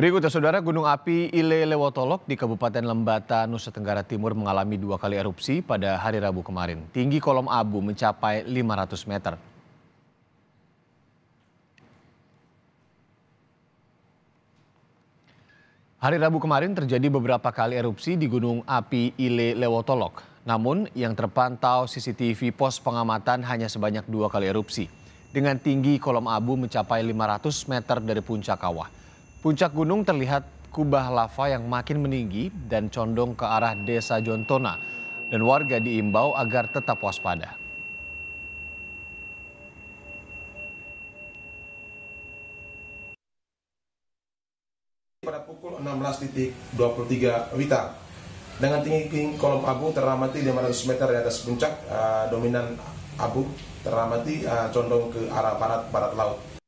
Berikutnya, saudara, gunung api Ile Lewotolok di Kabupaten Lembata, Nusa Tenggara Timur mengalami dua kali erupsi pada hari Rabu kemarin. Tinggi kolom abu mencapai 500 meter. Hari Rabu kemarin terjadi beberapa kali erupsi di Gunung Api Ile Lewotolok. Namun yang terpantau CCTV pos pengamatan hanya sebanyak dua kali erupsi. Dengan tinggi kolom abu mencapai 500 meter dari puncak kawah. Puncak gunung terlihat kubah lava yang makin meninggi dan condong ke arah desa Jontona dan warga diimbau agar tetap waspada. Pada pukul 16.23 Wita, dengan tinggi kolom abu teramati 500 meter di atas puncak, uh, dominan abu teramati uh, condong ke arah barat-barat laut.